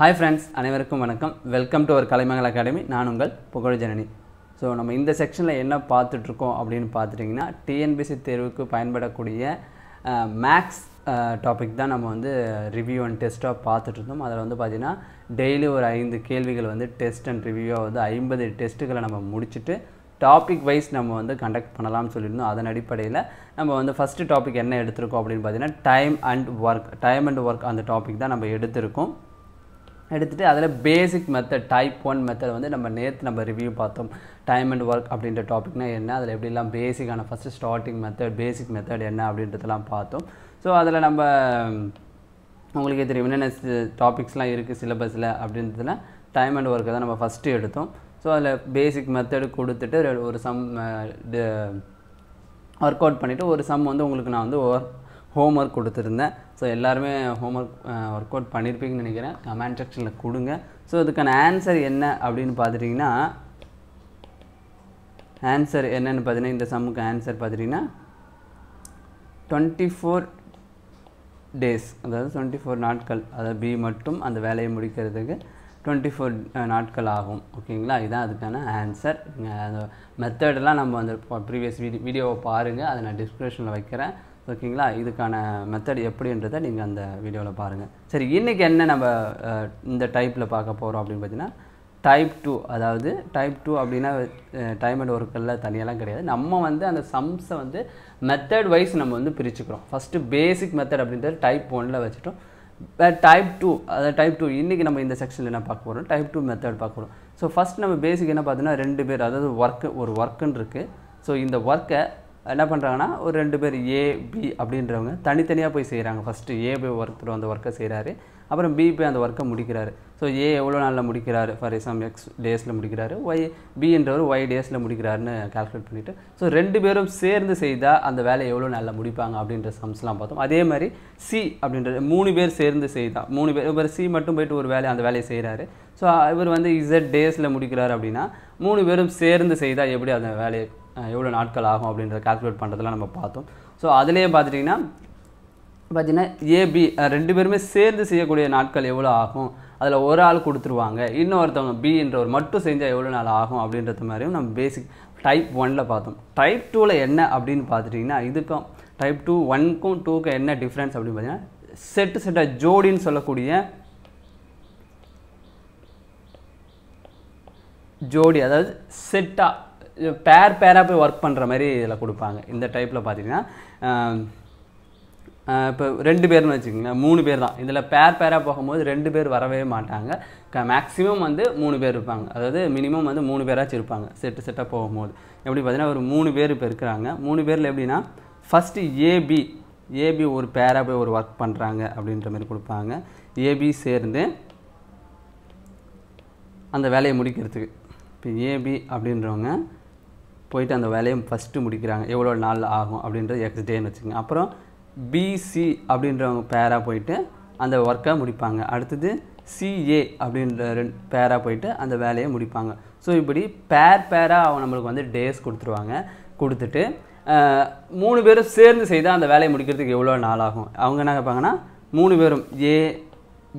hi friends அனைவருக்கும் வணக்கம் welcome to ஒரு கலைமகள் அகாடமி நான் உங்கள் புகழ்ஜனனி ஸோ நம்ம இந்த செக்ஷனில் என்ன பார்த்துட்ருக்கோம் அப்படின்னு பார்த்துட்டிங்கன்னா டிஎன்பிசி தேர்வுக்கு பயன்படக்கூடிய மேக்ஸ் டாபிக் தான் நம்ம வந்து ரிவ்யூ அண்ட் டெஸ்ட்டாக பார்த்துட்ருந்தோம் அதில் வந்து பார்த்திங்கன்னா டெய்லி ஒரு ஐந்து கேள்விகள் வந்து டெஸ்ட் அண்ட் ரிவ்யூவாக வந்து ஐம்பது டெஸ்ட்டுகளை நம்ம முடிச்சுட்டு டாபிக் வைஸ் நம்ம வந்து கண்டக்ட் பண்ணலாம்னு சொல்லியிருந்தோம் அதன் அடிப்படையில் நம்ம வந்து ஃபஸ்ட்டு டாபிக் என்ன எடுத்திருக்கோம் அப்படின்னு பார்த்தீங்கன்னா time and work time and work அந்த டாபிக் தான் நம்ம எடுத்திருக்கோம் எடுத்துகிட்டு அதில் basic method type one method வந்து நம்ம நேற்று நம்ம ரிவ்யூ பார்த்தோம் டைம் அண்ட் ஒர்க் அப்படின்ற டாபிக்னால் என்ன அதில் எப்படிலாம் பேசிக்கான first starting method basic method என்ன அப்படின்றதெல்லாம் பார்த்தோம் ஸோ அதில் நம்ம உங்களுக்கே தெரியும் என்னென்ன டாபிக்ஸ்லாம் இருக்குது சிலபஸில் அப்படின்றதுல டைம் அண்ட் ஒர்க்கை தான் நம்ம ஃபஸ்ட்டு எடுத்தோம் ஸோ அதில் பேசிக் மெத்தடு கொடுத்துட்டு ஒரு சம் ஒர்க் அவுட் பண்ணிவிட்டு ஒரு சம் வந்து உங்களுக்கு நான் வந்து ஒர்க் ஹோம் ஒர்க் கொடுத்துருந்தேன் ஸோ எல்லாருமே ஹோம் ஒர்க் ஒர்க் அவுட் பண்ணியிருப்பீங்கன்னு நினைக்கிறேன் கமெண்ட் செக்ஷனில் கொடுங்க ஸோ அதுக்கான ஆன்சர் என்ன அப்படின்னு பார்த்துட்டிங்கன்னா ஆன்சர் என்னென்னு பார்த்தீங்கன்னா இந்த சம்முக்கு ஆன்சர் பார்த்துட்டிங்கன்னா டுவெண்ட்டி ஃபோர் டேஸ் அதாவது டுவெண்ட்டி ஃபோர் நாட்கள் அதாவது பி மட்டும் அந்த வேலையை முடிக்கிறதுக்கு டுவெண்ட்டி ஃபோர் நாட்கள் ஆகும் ஓகேங்களா இதுதான் அதுக்கான ஆன்சர் நீங்கள் அந்த மெத்தடெலாம் நம்ம அந்த ப்ரீவியஸ் வீடியோ வீடியோவை பாருங்கள் அதை நான் டிஸ்கிரிப்ஷனில் வைக்கிறேன் ஓகேங்களா இதுக்கான மெத்தட் எப்படின்றத நீங்கள் அந்த வீடியோவில் பாருங்கள் சரி இன்றைக்கி என்ன நம்ம இந்த டைப்பில் பார்க்க போகிறோம் அப்படின்னு பார்த்தீங்கன்னா டைப் டூ அதாவது டைப் டூ அப்படின்னா டைம் அண்ட் ஒர்க்கெல்லாம் தனியெல்லாம் கிடையாது நம்ம வந்து அந்த சம்ஸை வந்து மெத்தட் வைஸ் நம்ம வந்து பிரிச்சுக்கிறோம் ஃபஸ்ட்டு பேசிக் மெத்தட் அப்படின்றது டைப் ஒனில் வச்சுட்டோம் டைப் டூ அதாவது டைப் டூ இன்றைக்கி நம்ம இந்த செக்ஷனில் என்ன பார்க்க போகிறோம் டைப் டூ மெத்தட் பார்க்க போகிறோம் ஸோ ஃபஸ்ட் நம்ம பேசிக் என்ன பார்த்தோன்னா ரெண்டு பேர் அதாவது ஒர்க்கு ஒரு ஒர்க்குன்னு இருக்குது ஸோ இந்த ஒர்க்கை என்ன பண்ணுறாங்கன்னா ஒரு ரெண்டு பேர் ஏ பி அப்படின்றவங்க தனித்தனியாக போய் செய்கிறாங்க ஃபஸ்ட்டு ஏ போய் ஒருத்தர் அந்த ஒர்க்கை செய்கிறாரு அப்புறம் பி போய் அந்த ஒர்க்கை முடிக்கிறாரு ஸோ ஏ எவ்வளோ நாளில் முடிக்கிறாரு ஃபார் எக்ஸாம்பிள் எக்ஸ் டேஸில் முடிக்கிறாரு ஒய் பின்றவர் ஒய் டேஸில் முடிக்கிறாருன்னு கால்குலேட் பண்ணிவிட்டு ஸோ ரெண்டு பேரும் சேர்ந்து செய்தால் அந்த வேலையை எவ்வளோ நாளில் முடிப்பாங்க அப்படின்ற சம்ஸ்லாம் பார்த்தோம் அதே மாதிரி சி அப்படின்றது மூணு பேர் சேர்ந்து செய்தால் மூணு பேர் இவர் சி மட்டும் போயிட்டு ஒரு வேலை அந்த வேலையை செய்கிறாரு ஸோ இவர் வந்து இசட் டேஸில் முடிக்கிறார் அப்படின்னா மூணு பேரும் சேர்ந்து செய்தால் எப்படி அந்த வேலையை எவ்வளோ நாட்கள் ஆகும் அப்படின்றத கால்குலேட் பண்ணுறதுலாம் நம்ம பார்த்தோம் ஸோ அதுலேயும் பார்த்துட்டிங்கன்னா பார்த்திங்கன்னா ஏபி ரெண்டு பேருமே சேர்ந்து செய்யக்கூடிய நாட்கள் எவ்வளோ ஆகும் அதில் ஒரு ஆள் கொடுத்துருவாங்க இன்னொருத்தவங்க ஒரு மட்டும் செஞ்சால் எவ்வளோ நாள் ஆகும் அப்படின்றது மாதிரியும் நம்ம பேசிக் டைப் ஒனில் பார்த்தோம் டைப் டூவில் என்ன அப்படின்னு பார்த்துட்டிங்கன்னா இதுக்கும் டைப் டூ ஒன்க்கும் டூக்கும் என்ன டிஃப்ரென்ஸ் அப்படின்னு பார்த்தீங்கன்னா செட்டு செட்டாக ஜோடின்னு சொல்லக்கூடிய ஜோடி அதாவது செட்டாக பேர் பேராக போய் ஒர்க் பண்ணுற மாதிரி இதில் கொடுப்பாங்க இந்த டைப்பில் பார்த்தீங்கன்னா இப்போ ரெண்டு பேர்னு வச்சுக்கோங்களேன் மூணு பேர் தான் இதில் பேர் பேராக போகும்போது ரெண்டு பேர் வரவே மாட்டாங்க க மேக்ஸிமம் வந்து மூணு பேர் இருப்பாங்க அதாவது மினிமம் வந்து மூணு பேராச்சும் இருப்பாங்க செட்டு செட்டாக போகும்போது எப்படி பார்த்தீங்கன்னா ஒரு மூணு பேர் இப்போ இருக்கிறாங்க மூணு பேரில் எப்படின்னா ஃபஸ்ட்டு ஏபி ஏபி ஒரு பேராக போய் ஒரு ஒர்க் பண்ணுறாங்க அப்படின்ற மாதிரி கொடுப்பாங்க ஏபி சேர்ந்து அந்த வேலையை முடிக்கிறதுக்கு இப்போ ஏபி அப்படின்றவங்க போயிட்டு அந்த வேலையை ஃபஸ்ட்டு முடிக்கிறாங்க எவ்வளோ நாள் ஆகும் அப்படின்றது எக்ஸ் டேன்னு வச்சுக்கோங்க அப்புறம் பிசி அப்படின்றவங்க பேராக போயிட்டு அந்த ஒர்க்கை முடிப்பாங்க அடுத்தது சிஏ அப்படின்ற ரெண்டு பேராக போயிட்டு அந்த வேலையை முடிப்பாங்க ஸோ இப்படி பேர் பேராக அவங்க நம்மளுக்கு வந்து டேஸ் கொடுத்துருவாங்க கொடுத்துட்டு மூணு பேரும் சேர்ந்து செய்தால் அந்த வேலையை முடிக்கிறதுக்கு எவ்வளோ நாள் ஆகும் அவங்க என்ன கேட்பாங்கன்னா மூணு பேரும் ஏ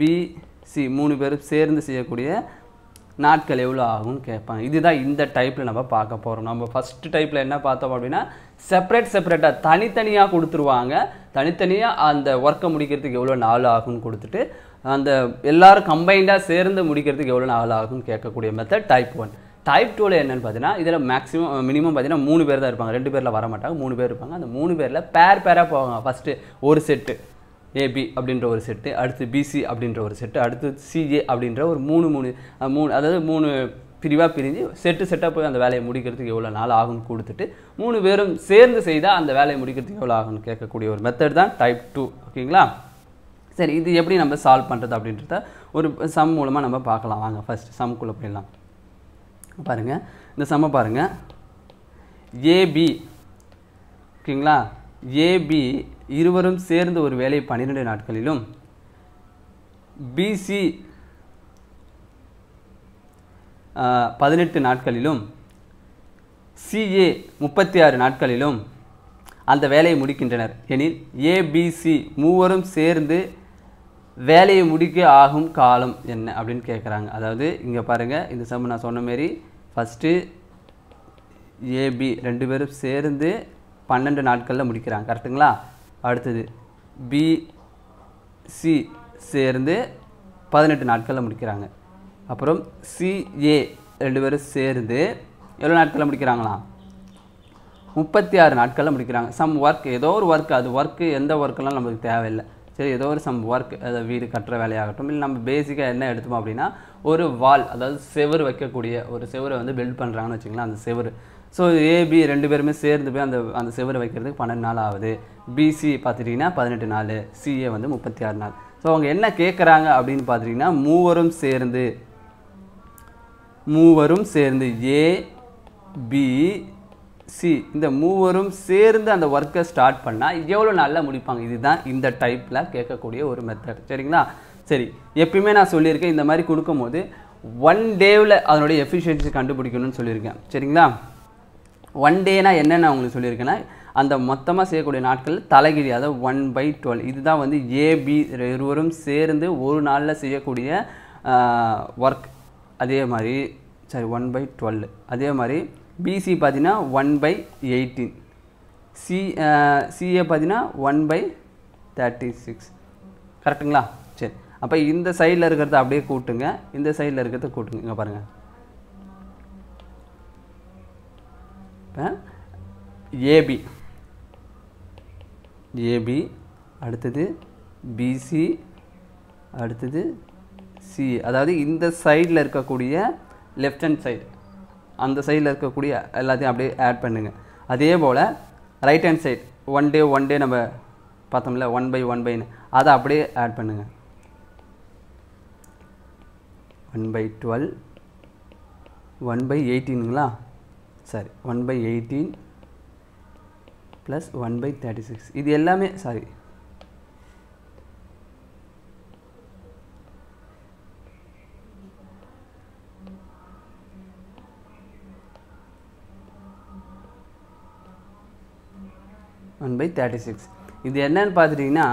பி சி மூணு பேரும் சேர்ந்து செய்யக்கூடிய நாட்கள் எவ்வளோ ஆகும்னு கேட்பாங்க இதுதான் இந்த டைப்பில் நம்ம பார்க்க போகிறோம் நம்ம ஃபஸ்ட்டு டைப்பில் என்ன பார்த்தோம் அப்படின்னா செப்பரேட் செப்பரேட்டாக தனித்தனியாக கொடுத்துருவாங்க தனித்தனியாக அந்த ஒர்க்கை முடிக்கிறதுக்கு எவ்வளோ நாள் ஆகும்னு கொடுத்துட்டு அந்த எல்லோரும் கம்பைண்டாக சேர்ந்து முடிக்கிறதுக்கு எவ்வளோ நாள் ஆகும்னு கேட்கக்கூடிய மெத்தட் டைப் ஒன் டைப் டூவில் என்னென்னு பார்த்தீங்கன்னா இதில் மேக்ஸிமம் மினிமம் பார்த்தீங்கன்னா மூணு பேர் தான் இருப்பாங்க ரெண்டு பேரில் வர மாட்டாங்க மூணு பேர் இருப்பாங்க அந்த மூணு பேரில் பேர் பேராக போவாங்க ஃபஸ்ட்டு ஒரு செட்டு ஏபி அப்படின்ற ஒரு செட்டு அடுத்து பிசி அப்படின்ற ஒரு செட்டு அடுத்து சிஏ அப்படின்ற ஒரு மூணு மூணு மூணு அதாவது மூணு பிரிவாக பிரிஞ்சு செட்டு செட்டாக போய் அந்த வேலையை முடிக்கிறதுக்கு எவ்வளோ நாள் ஆகும்னு கொடுத்துட்டு மூணு பேரும் சேர்ந்து செய்தால் அந்த வேலையை முடிக்கிறதுக்கு எவ்வளோ ஆகும்னு கேட்கக்கூடிய ஒரு மெத்தட் தான் டைப் டூ ஓகேங்களா சரி இது எப்படி நம்ம சால்வ் பண்ணுறது அப்படின்றத ஒரு சம் மூலமாக நம்ம பார்க்கலாம் வாங்க ஃபஸ்ட் சம்குள்ளே போயிடலாம் பாருங்கள் இந்த சம்மை பாருங்கள் ஏபி ஓகேங்களா ஏபி இருவரும் சேர்ந்து ஒரு வேலை பன்னிரெண்டு நாட்களிலும் பிசி பதினெட்டு நாட்களிலும் சிஏ முப்பத்தி ஆறு நாட்களிலும் அந்த வேலையை முடிக்கின்றனர் எனில் ஏபிசி மூவரும் சேர்ந்து வேலையை முடிக்க ஆகும் காலம் என்ன அப்படின்னு கேட்குறாங்க அதாவது இங்கே பாருங்கள் இந்த சம் நான் சொன்ன மாரி ஃபஸ்ட்டு ஏபி ரெண்டு பேரும் சேர்ந்து பன்னெண்டு நாட்களில் முடிக்கிறாங்க கரெக்டுங்களா அடுத்தது பிசி சேர்ந்து பதினெட்டு நாட்களில் முடிக்கிறாங்க அப்புறம் சிஏ ரெண்டு பேரும் சேர்ந்து எவ்வளோ நாட்களில் முடிக்கிறாங்களா முப்பத்தி ஆறு நாட்களில் முடிக்கிறாங்க சம் ஒர்க் ஏதோ ஒரு ஒர்க் அது ஒர்க்கு எந்த ஒர்க்கெல்லாம் நம்மளுக்கு தேவையில்லை சரி ஏதோ ஒரு சம் ஒர்க் அதை வீடு கட்டுற வேலையாகட்டும் இல்லை நம்ம பேசிக்காக என்ன எடுத்தோம் அப்படின்னா ஒரு வால் அதாவது செவர் வைக்கக்கூடிய ஒரு செவரை வந்து பில்ட் பண்ணுறாங்கன்னு வச்சுக்கலாம் அந்த செவரு ஸோ ஏபி ரெண்டு பேருமே சேர்ந்து போய் அந்த அந்த செவரை வைக்கிறதுக்கு பன்னெண்டு நாள் ஆகுது பிசி பார்த்துட்டிங்கன்னா பதினெட்டு நாள் சிஏ வந்து முப்பத்தி ஆறு நாள் ஸோ அவங்க என்ன கேட்குறாங்க அப்படின்னு பார்த்துட்டிங்கன்னா மூவரும் சேர்ந்து மூவரும் சேர்ந்து ஏ பி சி இந்த மூவரும் சேர்ந்து அந்த ஒர்க்கை ஸ்டார்ட் பண்ணால் எவ்வளோ நல்லா முடிப்பாங்க இதுதான் இந்த டைப்பில் கேட்கக்கூடிய ஒரு மெத்தட் சரிங்களா சரி எப்பயுமே நான் சொல்லியிருக்கேன் இந்த மாதிரி கொடுக்கும்போது ஒன் டேவில் அதனுடைய எஃபிஷியன்சி கண்டுபிடிக்கணும்னு சொல்லியிருக்கேன் சரிங்களா ஒன் என்னென்ன அவங்களுக்கு சொல்லியிருக்கேன்னா அந்த மொத்தமாக செய்யக்கூடிய நாட்கள் தலைகிரி அதாவது ஒன் பை டுவெல் இதுதான் வந்து ஏபி இருவரும் சேர்ந்து ஒரு நாளில் செய்யக்கூடிய ஒர்க் அதே மாதிரி சாரி ஒன் பை டுவெல் அதே மாதிரி பிசி பார்த்தீங்கன்னா one by eighteen C CA பார்த்தீங்கன்னா ஒன் பை தேர்ட்டி சிக்ஸ் கரெக்டுங்களா சரி அப்போ இந்த சைடில் இருக்கிறத அப்படியே கூட்டுங்க இந்த சைடில் இருக்கிறத கூட்டுங்க இங்கே பாருங்கள் இப்போ ஏபி ஏபி அடுத்தது பிசி அடுத்தது சி அதாவது இந்த சைடில் இருக்கக்கூடிய லெஃப்ட் ஹேண்ட் சைடு அந்த சைடில் இருக்கக்கூடிய எல்லாத்தையும் அப்படியே ஆட் பண்ணுங்கள் அதே போல் right hand side one day one day நம்ம பார்த்தோம்ல ஒன் பை ஒன் பைன்னு அதை அப்படியே ஆட் பண்ணுங்கள் one by twelve one by எயிட்டீனுங்களா sorry one by eighteen plus one by thirty six இது எல்லாமே sorry one by thirty six இது என்னன்னு பார்த்துட்டிங்கன்னா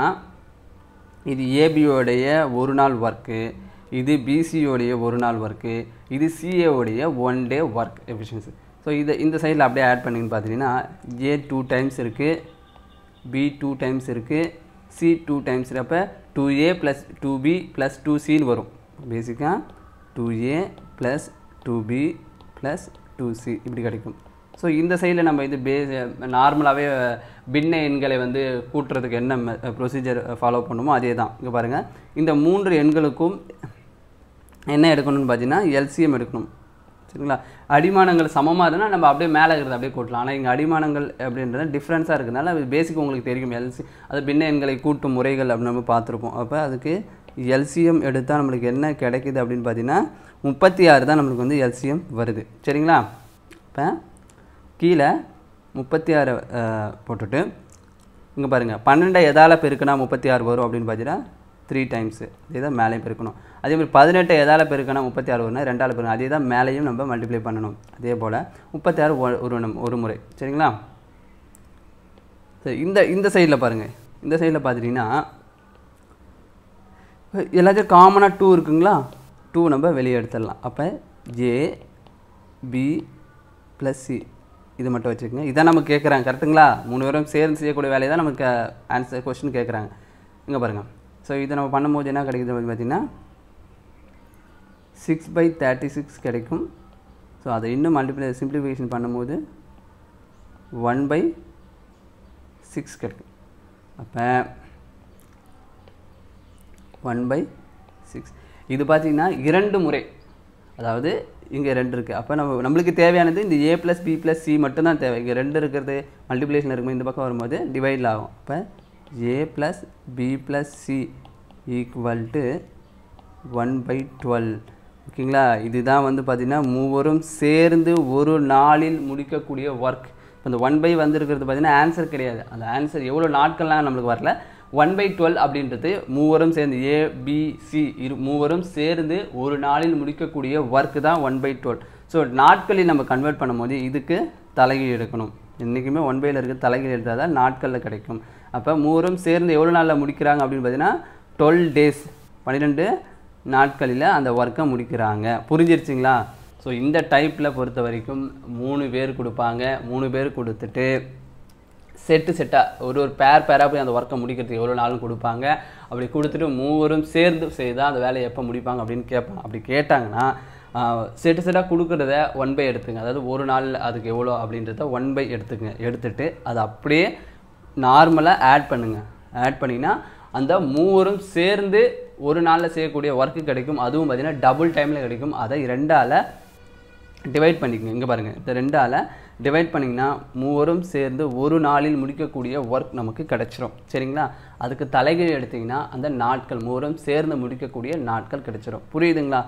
இது ஏபியோடைய ஒரு நாள் ஒர்க்கு இது பிசியோடைய ஒரு நாள் ஒர்க்கு இது சிஏவுடைய one day work efficiency so இதை இந்த சைடில் அப்படியே ஆட் பண்ணிங்கன்னு பார்த்தீங்கன்னா ஏ டூ டைம்ஸ் இருக்குது பி டூ டைம்ஸ் இருக்குது சி டூ டைம்ஸ் அப்போ two A plus two B plus two சின்னு வரும் பேசிக்காக two A plus two B plus two C இப்படி கிடைக்கும் ஸோ இந்த சைடில் நம்ம இது பே நார்மலாகவே பின்ன எண்களை வந்து கூட்டுறதுக்கு என்ன ப்ரொசீஜர் ஃபாலோ பண்ணுமோ அதே தான் இங்கே பாருங்கள் இந்த மூன்று எண்களுக்கும் என்ன எடுக்கணும்னு பார்த்தீங்கன்னா எல்சிஎம் எடுக்கணும் சரிங்களா அடிமானங்கள் சமமாக இருந்தால் நம்ம அப்படியே மேலே இருக்கிறது அப்படியே கூட்டலாம் ஆனால் இங்கே அடிமானங்கள் அப்படின்றது டிஃப்ரென்ஸாக இருக்கிறதுனால அது பேசிக் உங்களுக்கு தெரியும் எல்சி அது பின்ன எண்களை கூட்டும் முறைகள் அப்படின்னு நம்ம பார்த்துருப்போம் அப்போ அதுக்கு எல்சிஎம் எடுத்தால் நம்மளுக்கு என்ன கிடைக்கிது அப்படின்னு பார்த்தீங்கன்னா முப்பத்தி ஆறு தான் நம்மளுக்கு வந்து எல்சிஎம் வருது சரிங்களா இப்போ கீழே முப்பத்தி ஆறு போட்டுட்டு இங்கே பாருங்கள் பன்னெண்டை எதால் பெருக்குனா முப்பத்தி ஆறு வரும் அப்படின்னு பார்த்தீங்கன்னா த்ரீ டைம்ஸு இதே தான் மேலேயும் பெருக்கணும் அதே மாதிரி பதினெட்டு எதால் பெருக்கணும் முப்பத்தி ஆறு ஒன்று ரெண்டால் பெருக்கணும் அதே தான் மேலேயும் நம்ம மல்டிப்ளை பண்ணணும் அதே போல் முப்பத்தி ஆறு ஒரு ஒரு முறை சரிங்களா சரி இந்த இந்த சைடில் பாருங்கள் இந்த சைடில் பார்த்துட்டிங்கன்னா எல்லாத்தையும் காமனாக டூ இருக்குங்களா டூ நம்ம வெளியே எடுத்துடலாம் அப்போ ஜே பி ப்ளஸ் சி இது மட்டும் வச்சுக்கோங்க இதான் நம்ம கேட்குறாங்க கரெக்டுங்களா மூணு பேரும் சேர்ந்து செய்யக்கூடிய வேலையை தான் நமக்கு ஆன்சர் கொஸ்டின் கேட்குறாங்க இங்கே பாருங்கள் ஸோ இதை நம்ம பண்ணும்போது என்ன கிடைக்குது பார்த்திங்கன்னா சிக்ஸ் பை தேர்ட்டி சிக்ஸ் கிடைக்கும் ஸோ அதை இன்னும் மல்டிப்ளை சிம்பிளிஃபிகேஷன் பண்ணும்போது ஒன் பை சிக்ஸ் கிடைக்கும் அப்போ ஒன் பை சிக்ஸ் இது பார்த்திங்கன்னா இரண்டு முறை அதாவது இங்கே ரெண்டு இருக்குது அப்போ நம்ம நம்மளுக்கு தேவையானது இந்த A plus B plus C மட்டும்தான் தேவை இங்கே ரெண்டு இருக்கிறது மல்டிப்ளேஷன் இருக்கும்போது இந்த பக்கம் வரும்போது டிவைடில் ஆகும் அப்போ A plus B plus C equal to one by twelve ஓகேங்களா இதுதான் வந்து பார்த்தீங்கன்னா மூவரும் சேர்ந்து ஒரு நாளில் முடிக்கக்கூடிய ஒர்க் இப்போ இந்த ஒன் பை வந்துருக்கிறது பார்த்தீங்கன்னா ஆன்சர் கிடையாது அந்த ஆன்சர் எவ்வளோ நாட்கள்லாம் நம்மளுக்கு வரல ஒன் பை டுவெல் அப்படின்றது மூவரும் சேர்ந்து ஏ பி இரு மூவரும் சேர்ந்து ஒரு நாளில் முடிக்கக்கூடிய ஒர்க்கு தான் ஒன் பை டுவெல் ஸோ நாட்களில் நம்ம கன்வெர்ட் பண்ணும்போது இதுக்கு தலைகீழ் எடுக்கணும் என்றைக்குமே ஒன் பையில் இருக்க தலைகீழ் எடுத்தால் தான் நாட்களில் கிடைக்கும் அப்போ மூவரும் சேர்ந்து எவ்வளோ நாளில் முடிக்கிறாங்க அப்படின்னு பார்த்தீங்கன்னா டுவெல் டேஸ் பன்னிரெண்டு நாட்களில் அந்த ஒர்க்கை முடிக்கிறாங்க புரிஞ்சிருச்சிங்களா ஸோ இந்த டைப்பில் பொறுத்த வரைக்கும் மூணு பேர் கொடுப்பாங்க மூணு பேர் கொடுத்துட்டு செட்டு செட்டாக ஒரு ஒரு பேர் பேராக போய் அந்த ஒர்க்கை முடிக்கிறதுக்கு எவ்வளோ நாளும் கொடுப்பாங்க அப்படி கொடுத்துட்டு மூவரும் சேர்ந்து செய்தால் அந்த வேலையை எப்போ முடிப்பாங்க அப்படின்னு கேட்பாங்க அப்படி கேட்டாங்கன்னா செட்டு செட்டாக கொடுக்குறத ஒன் பை எடுத்துங்க அதாவது ஒரு நாள் அதுக்கு எவ்வளோ அப்படின்றத ஒன் பை எடுத்துக்கங்க எடுத்துகிட்டு அதை அப்படியே நார்மலாக ஆட் பண்ணுங்கள் ஆட் பண்ணிங்கன்னா அந்த மூவரும் சேர்ந்து ஒரு நாளில் செய்யக்கூடிய ஒர்க்கு கிடைக்கும் அதுவும் பார்த்திங்கன்னா டபுள் டைமில் கிடைக்கும் அதை ரெண்டால் டிவைட் பண்ணிக்கோங்க இங்கே பாருங்கள் இந்த ரெண்டால் டிவைட் பண்ணிங்கன்னா மூவரும் சேர்ந்து ஒரு நாளில் முடிக்கக்கூடிய ஒர்க் நமக்கு கிடச்சிரும் சரிங்களா அதுக்கு தலைகீழ் எடுத்திங்கன்னா அந்த நாட்கள் மூவரும் சேர்ந்து முடிக்கக்கூடிய நாட்கள் கிடச்சிரும் புரியுதுங்களா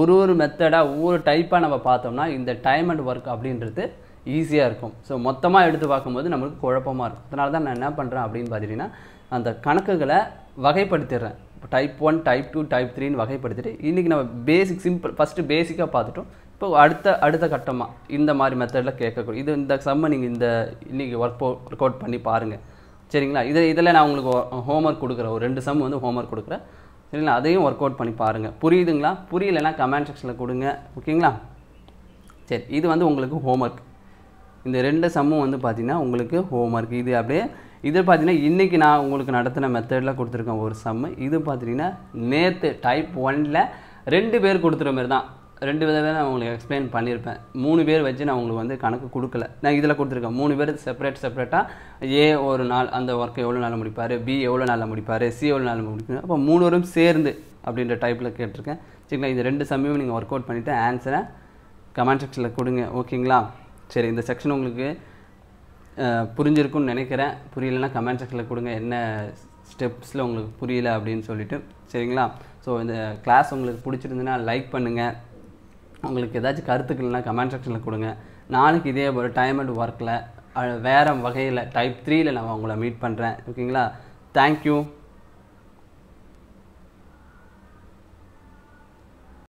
ஒரு ஒரு மெத்தடாக ஒவ்வொரு டைப்பாக நம்ம பார்த்தோம்னா இந்த டைம் அண்ட் ஒர்க் அப்படின்றது ஈஸியாக இருக்கும் ஸோ மொத்தமாக எடுத்து பார்க்கும்போது நம்மளுக்கு குழப்பமாக இருக்கும் அதனால தான் நான் என்ன பண்ணுறேன் அப்படின்னு பார்த்தீங்கன்னா அந்த கணக்குகளை வகைப்படுத்திடுறேன் இப்போ type one type two type த்ரீன்னு வகைப்படுத்திட்டு இன்றைக்கி நம்ம பேசிக் சிம்பிள் ஃபஸ்ட்டு பேசிக்காக பார்த்துட்டோம் இப்போ அடுத்த அடுத்த கட்டமாக இந்த மாதிரி மெத்தடில் கேட்கக்கூடிய இது இந்த சம்மை நீங்கள் இந்த இன்றைக்கி ஒர்க் ஒர்க் அவுட் பண்ணி பாருங்கள் சரிங்களா இதில் இதில் நான் உங்களுக்கு ஹோம் ஒர்க் கொடுக்குறேன் ஒரு ரெண்டு சம் வந்து ஹோம் ஒர்க் கொடுக்குறேன் சரிங்களா அதையும் ஒர்க் அவுட் பண்ணி பாருங்கள் புரியுதுங்களா புரியலைன்னா கமெண்ட் செக்ஷனில் கொடுங்க ஓகேங்களா சரி இது வந்து உங்களுக்கு ஹோம் ஒர்க் இந்த ரெண்டு சம்மும் வந்து பார்த்திங்கன்னா உங்களுக்கு ஹோம் ஒர்க் இது அப்படியே இது பார்த்தீங்கன்னா இன்றைக்கி நான் உங்களுக்கு நடத்தின மெத்தடில் கொடுத்துருக்கேன் ஒரு சம்மு இது பார்த்தீங்கன்னா நேற்று டைப் ஒனில் ரெண்டு பேர் கொடுத்துற மாதிரி தான் ரெண்டு விதவே நான் உங்களுக்கு எக்ஸ்பிளைன் பண்ணியிருப்பேன் மூணு பேர் வச்சு நான் உங்களுக்கு வந்து கணக்கு கொடுக்கல நான் இதில் கொடுத்துருக்கேன் மூணு பேர் செப்பரேட் செப்பரேட்டாக ஏ ஒரு நாள் அந்த ஒர்க்கை எவ்வளோ நாளில் முடிப்பார் பி எவ்வளோ நாளில் முடிப்பார் சி எவ்வளோ நாளில் முடிப்பார் அப்போ மூணு வரும் சேர்ந்து அப்படின்ற டைப்பில் கேட்டிருக்கேன் சரிங்களா இது ரெண்டு சம்மையும் நீங்கள் ஒர்க் அவுட் பண்ணிவிட்டு ஆன்சரை கமெண்ட் செக்ஷனில் கொடுங்க ஓகேங்களா சரி இந்த செக்ஷன் உங்களுக்கு புரிஞ்சிருக்கும்னு நினைக்கிறேன் புரியலன்னா கமெண்ட் செக்ஷனில் கொடுங்க என்ன ஸ்டெப்ஸில் உங்களுக்கு புரியல அப்படின்னு சொல்லிட்டு சரிங்களா ஸோ இந்த கிளாஸ் உங்களுக்கு பிடிச்சிருந்துன்னா லைக் பண்ணுங்கள் உங்களுக்கு ஏதாச்சும் கருத்துக்கள்னா கமெண்ட் செக்ஷனில் கொடுங்க நாளைக்கு இதே ஒரு டைம் அண்ட் ஒர்க்கில் வேறு வகையில் டைப் த்ரீயில் நான் உங்களை மீட் பண்ணுறேன் ஓகேங்களா தேங்க்யூ